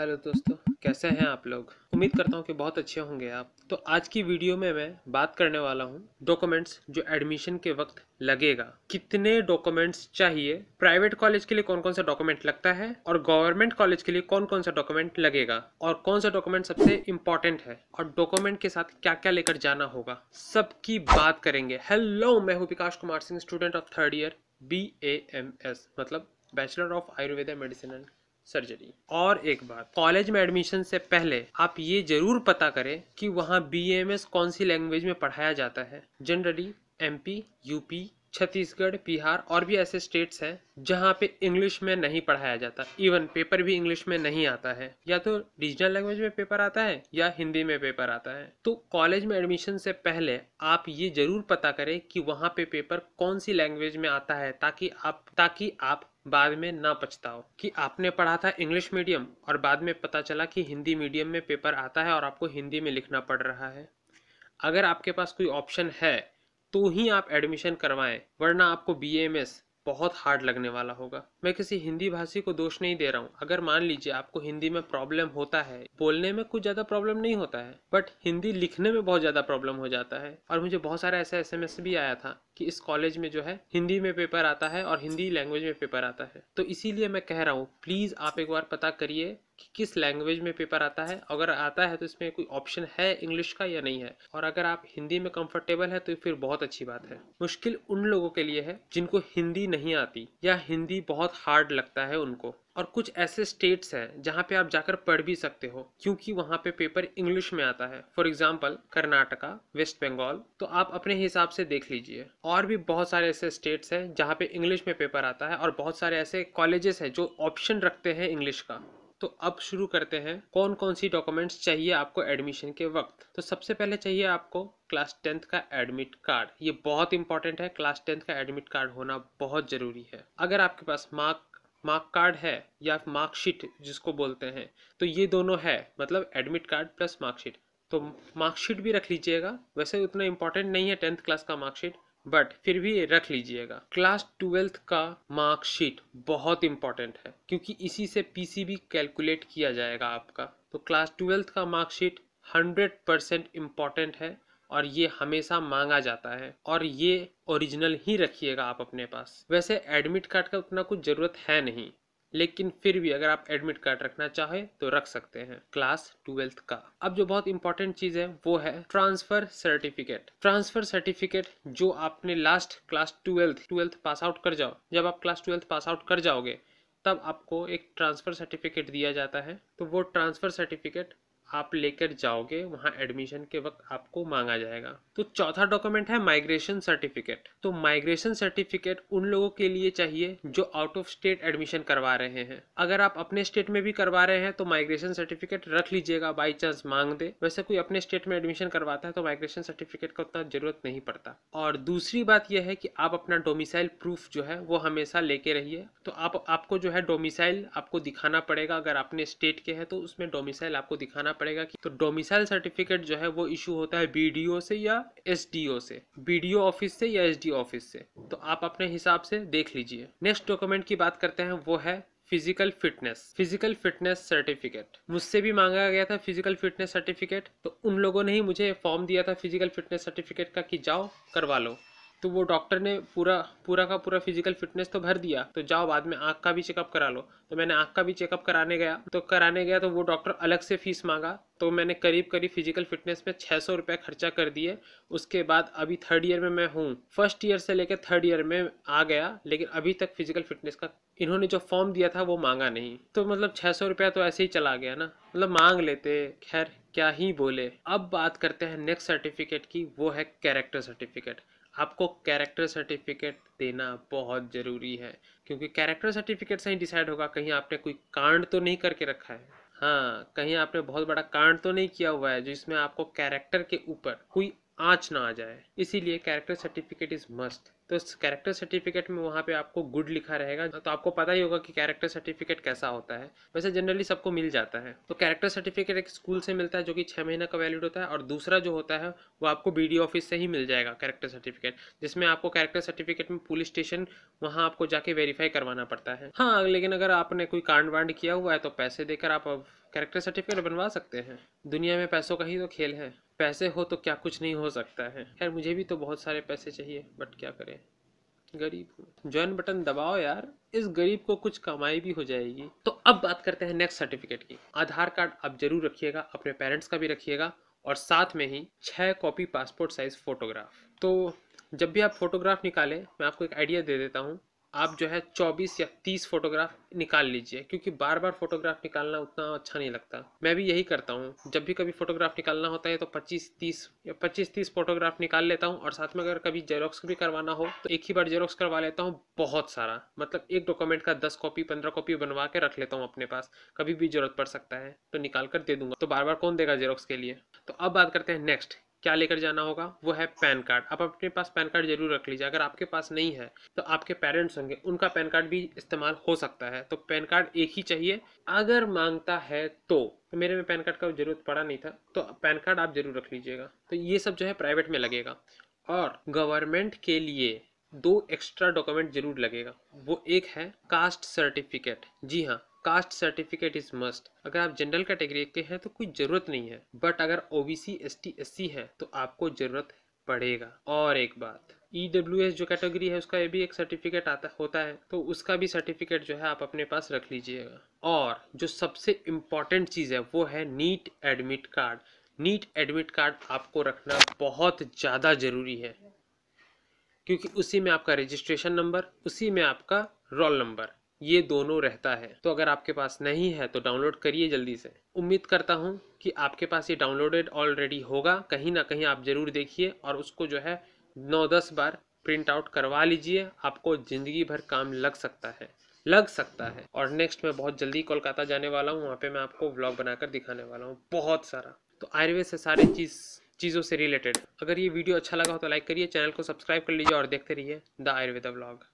hello दोस्तों कैसे हैं आप लोग उम्मीद करता हूँ कि बहुत अच्छे होंगे आप तो आज की वीडियो में मैं बात करने वाला हूँ डॉक्यूमेंट्स जो एडमिशन के वक्त लगेगा कितने डॉक्यूमेंट्स चाहिए प्राइवेट कॉलेज के लिए कौन कौन सा डॉक्यूमेंट लगता है और गवर्नमेंट कॉलेज के लिए कौन कौन सा डॉक्यूमेंट लगेगा और कौन सा डॉक्यूमेंट सबसे इम्पोर्टेंट है और डॉक्यूमेंट के साथ क्या क्या लेकर जाना होगा सबकी बात करेंगे हेलो मैं हूँ Vikas Kumar Singh student of third year B A M S मतलब bachelor of Ayurveda medicine and surgery और एक बात कॉलेज में एडमिशन से पहले आप ये जरूर पता करें कि वहाँ बी कौन सी लैंग्वेज में पढ़ाया जाता है generally M P U P Chhattisgarh Bihar और भी ऐसे स्टेट्स हैं जहाँ पे इंग्लिश में नहीं पढ़ाया जाता इवन पेपर भी इंग्लिश में नहीं आता है या तो रीजनल लैंग्वेज में पेपर आता है या हिंदी में पेपर आता है तो कॉलेज में एडमिशन से पहले आप ये जरूर पता करें कि वहाँ पे पेपर कौन सी लैंग्वेज में आता है ताकि आप ताकि आप बाद में ना पछताओ कि आपने पढ़ा था इंग्लिश मीडियम और बाद में पता चला कि हिंदी मीडियम में पेपर आता है और आपको हिंदी में लिखना पड़ रहा है अगर आपके पास कोई ऑप्शन है तो ही आप एडमिशन करवाएं वरना आपको बी एम एस बहुत हार्ड लगने वाला होगा मैं किसी हिंदी भाषी को दोष नहीं दे रहा हूँ अगर मान लीजिए आपको हिंदी में प्रॉब्लम होता है बोलने में कुछ ज़्यादा प्रॉब्लम नहीं होता है बट हिंदी लिखने में बहुत ज़्यादा प्रॉब्लम हो जाता है और मुझे बहुत सारे ऐसे एस भी आया था कि इस कॉलेज में जो है हिंदी में पेपर आता है और हिंदी लैंग्वेज में पेपर आता है तो इसीलिए मैं कह रहा हूँ प्लीज़ आप एक बार पता करिए कि किस लैंग्वेज में पेपर आता है अगर आता है तो इसमें कोई ऑप्शन है इंग्लिश का या नहीं है और अगर आप हिंदी में कंफर्टेबल है तो फिर बहुत अच्छी बात है मुश्किल उन लोगों के लिए है जिनको हिंदी नहीं आती या हिंदी बहुत हार्ड लगता है उनको और कुछ ऐसे स्टेट्स हैं जहाँ पे आप जाकर पढ़ भी सकते हो क्योंकि वहाँ पे पेपर इंग्लिश में आता है फॉर एग्जाम्पल कर्नाटका वेस्ट बंगाल तो आप अपने हिसाब से देख लीजिए और भी बहुत सारे ऐसे स्टेट्स हैं जहाँ पे इंग्लिश में पेपर आता है और बहुत सारे ऐसे कॉलेजेस हैं जो ऑप्शन रखते हैं इंग्लिश का तो अब शुरू करते हैं कौन कौन सी डॉक्यूमेंट्स चाहिए आपको एडमिशन के वक्त तो सबसे पहले चाहिए आपको क्लास टेंथ का एडमिट कार्ड ये बहुत इंपॉर्टेंट है क्लास टेंथ का एडमिट कार्ड होना बहुत ज़रूरी है अगर आपके पास मार्क मार्क कार्ड है या मार्कशीट जिसको बोलते हैं तो ये दोनों है मतलब एडमिट कार्ड प्लस मार्कशीट तो मार्कशीट भी रख लीजिएगा वैसे उतना इम्पोर्टेंट नहीं है टेंथ क्लास का मार्कशीट बट फिर भी रख लीजिएगा क्लास ट्वेल्थ का मार्कशीट बहुत इंपॉर्टेंट है क्योंकि इसी से पीसीबी कैलकुलेट किया जाएगा आपका तो क्लास ट्वेल्थ का मार्कशीट हंड्रेड परसेंट इंपॉर्टेंट है और ये हमेशा मांगा जाता है और ये ओरिजिनल ही रखिएगा आप अपने पास वैसे एडमिट कार्ड का उतना कुछ ज़रूरत है नहीं लेकिन फिर भी अगर आप एडमिट कार्ड रखना चाहे तो रख सकते हैं क्लास ट्वेल्थ का अब जो बहुत इंपॉर्टेंट चीज़ है वो है ट्रांसफ़र सर्टिफिकेट ट्रांसफ़र सर्टिफिकेट जो आपने last class twelfth twelfth pass out कर जाओ जब आप क्लास ट्वेल्थ पास आउट कर जाओगे तब आपको एक ट्रांसफ़र सर्टिफिकेट दिया जाता है तो वो ट्रांसफ़र सर्टिफिकेट आप लेकर जाओगे वहाँ एडमिशन के वक्त आपको मांगा जाएगा तो चौथा डॉक्यूमेंट है माइग्रेशन सर्टिफिकेट तो माइग्रेशन सर्टिफिकेट उन लोगों के लिए चाहिए जो आउट ऑफ स्टेट एडमिशन करवा रहे हैं अगर आप अपने स्टेट में भी करवा रहे हैं तो माइग्रेशन सर्टिफिकेट रख लीजिएगा बाई चांस मांग दे वैसे कोई अपने स्टेट में एडमिशन करवाता है तो माइग्रेशन सर्टिफिकेट का उतना जरूरत नहीं पड़ता और दूसरी बात यह है कि आप अपना डोमिसाइल प्रूफ जो है वो हमेशा लेके रहिए तो आप आपको जो है डोमिसाइल आपको दिखाना पड़ेगा अगर अपने स्टेट के हैं तो उसमें डोमिसाइल आपको दिखाना पड़ेगा कि तो डोमिसाइल सर्टिफिकेट जो है वो इशू होता है बी से या एस से बी ऑफिस से या एस ऑफिस से तो आप अपने हिसाब से देख लीजिए नेक्स्ट डॉक्यूमेंट की बात करते हैं वो है physical fitness physical fitness certificate मुझसे भी मांगा गया था फिजिकल फिटनेस सर्टिफिकेट तो उन लोगों ने ही मुझे फॉर्म दिया था फिजिकल फिटनेस सर्टिफिकेट का कि जाओ करवा लो तो वो डॉक्टर ने पूरा पूरा का पूरा फिजिकल फिटनेस तो भर दिया तो जाओ बाद में आँख का भी चेकअप करा लो तो मैंने आँख का भी चेकअप कराने गया तो कराने गया तो वो डॉक्टर अलग से फीस मांगा तो मैंने करीब करीब फिजिकल फिटनेस में छः सौ रुपये खर्चा कर दिए उसके बाद अभी थर्ड ईयर में मैं हूँ फर्स्ट ईयर से लेकर थर्ड ईयर में आ गया लेकिन अभी तक फिजिकल फिटनेस का इन्होंने जो फॉर्म दिया था वो मांगा नहीं तो मतलब छः सौ रुपया तो ऐसे ही चला गया ना मतलब मांग लेते खैर क्या ही बोले अब बात करते हैं नेक्स्ट सर्टिफिकेट की वो है कैरेक्टर सर्टिफिकेट आपको कैरेक्टर सर्टिफिकेट देना बहुत ज़रूरी है क्योंकि कैरेक्टर सर्टिफिकेट से ही डिसाइड होगा कहीं आपने कोई कांड तो नहीं करके रखा है हाँ कहीं आपने बहुत बड़ा कांड तो नहीं किया हुआ है जिसमें आपको कैरेक्टर के ऊपर कोई आँच ना आ जाए इसीलिए कैरेक्टर सर्टिफिकेट इज़ मस्ट तो इस कैरेक्टर सर्टिफिकेट में वहाँ पे आपको गुड लिखा रहेगा तो आपको पता ही होगा कि कैरेक्टर सर्टिफिकेट कैसा होता है वैसे जनरली सबको मिल जाता है तो कैरेक्टर सर्टिफिकेट एक स्कूल से मिलता है जो कि छः महीने का वैलिड होता है और दूसरा जो होता है वो आपको बी ऑफिस से ही मिल जाएगा कैरेक्टर सर्टिफिकेट जिसमें आपको कैरेक्टर सर्टिफिकेट में पुलिस स्टेशन वहाँ आपको जाके वेरीफाई करवाना पड़ता है हाँ लेकिन अगर आपने कोई कांड वांड किया हुआ है तो पैसे देकर आप कैरेक्टर सर्टिफिकेट बनवा सकते हैं दुनिया में पैसों का ही तो खेल है पैसे हो तो क्या कुछ नहीं हो सकता है खैर मुझे भी तो बहुत सारे पैसे चाहिए बट क्या करें गरीब हूँ ज्वाइन बटन दबाओ यार इस गरीब को कुछ कमाई भी हो जाएगी तो अब बात करते हैं नेक्स्ट सर्टिफिकेट की आधार कार्ड आप जरूर रखिएगा अपने पेरेंट्स का भी रखिएगा और साथ में ही छः कॉपी पासपोर्ट साइज फोटोग्राफ तो जब भी आप फोटोग्राफ निकालें मैं आपको एक आइडिया दे देता हूँ आप जो है 24 या 30 फोटोग्राफ निकाल लीजिए क्योंकि बार बार फोटोग्राफ निकालना उतना अच्छा नहीं लगता मैं भी यही करता हूँ जब भी कभी फोटोग्राफ निकालना होता है तो 25 30 या 25 30 फोटोग्राफ निकाल लेता हूँ और साथ में अगर कभी जेरोक्स भी करवाना हो तो एक ही बार जेरोक्स करवा लेता हूँ बहुत सारा मतलब एक डॉक्यूमेंट का दस कॉपी पंद्रह कॉपी बनवा के रख लेता हूँ अपने पास कभी भी जरूरत पड़ सकता है तो निकाल कर दे दूंगा तो बार बार कौन देगा जेरोक्स के लिए तो अब बात करते हैं नेक्स्ट क्या लेकर जाना होगा वो है पैन कार्ड आप अपने पास पैन कार्ड जरूर रख लीजिए अगर आपके पास नहीं है तो आपके पेरेंट्स होंगे उनका पैन कार्ड भी इस्तेमाल हो सकता है तो पैन कार्ड एक ही चाहिए अगर मांगता है तो, तो मेरे में पैन कार्ड का जरूरत पड़ा नहीं था तो पैन कार्ड आप जरूर रख लीजिएगा तो ये सब जो है प्राइवेट में लगेगा और गवर्नमेंट के लिए दो एक्स्ट्रा डॉक्यूमेंट जरूर लगेगा वो एक है कास्ट सर्टिफिकेट जी हाँ कास्ट सर्टिफिकेट इज मस्ट अगर आप जनरल कैटेगरी के हैं तो कोई जरूरत नहीं है बट अगर OBC S T S C है तो आपको जरूरत पड़ेगा और एक बात ई e जो कैटेगरी है उसका भी एक सर्टिफिकेट आता होता है तो उसका भी सर्टिफिकेट जो है आप अपने पास रख लीजिएगा और जो सबसे इम्पॉर्टेंट चीज़ है वो है NEET admit card NEET admit card आपको रखना बहुत ज़्यादा ज़रूरी है क्योंकि उसी में आपका रजिस्ट्रेशन नंबर उसी में आपका रोल नंबर ये दोनों रहता है तो अगर आपके पास नहीं है तो डाउनलोड करिए जल्दी से उम्मीद करता हूँ कि आपके पास ये डाउनलोडेड ऑलरेडी होगा कहीं ना कहीं आप ज़रूर देखिए और उसको जो है नौ दस बार प्रिंट आउट करवा लीजिए आपको ज़िंदगी भर काम लग सकता है लग सकता है और नेक्स्ट मैं बहुत जल्दी कोलकाता जाने वाला हूँ वहाँ पे मैं आपको व्लॉग बनाकर दिखाने वाला हूँ बहुत सारा तो आयुर्वेद से सारी चीज़ चीज़ों से रिलेटेड अगर ये वीडियो अच्छा लगा हो तो लाइक करिए चैनल को सब्सक्राइब कर लीजिए और देखते रहिए द आयुर्वेदा ब्लॉग